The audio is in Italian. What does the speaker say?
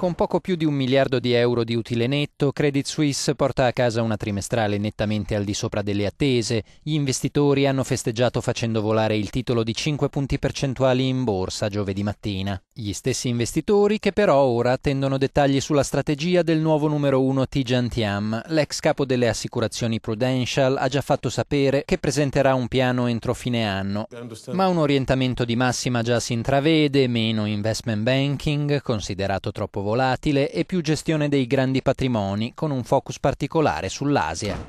Con poco più di un miliardo di euro di utile netto, Credit Suisse porta a casa una trimestrale nettamente al di sopra delle attese. Gli investitori hanno festeggiato facendo volare il titolo di 5 punti percentuali in borsa giovedì mattina. Gli stessi investitori che però ora attendono dettagli sulla strategia del nuovo numero 1 Tijan Tiam. L'ex capo delle assicurazioni Prudential ha già fatto sapere che presenterà un piano entro fine anno, ma un orientamento di massima già si intravede, meno investment banking, considerato troppo volatile volatile e più gestione dei grandi patrimoni, con un focus particolare sull'Asia.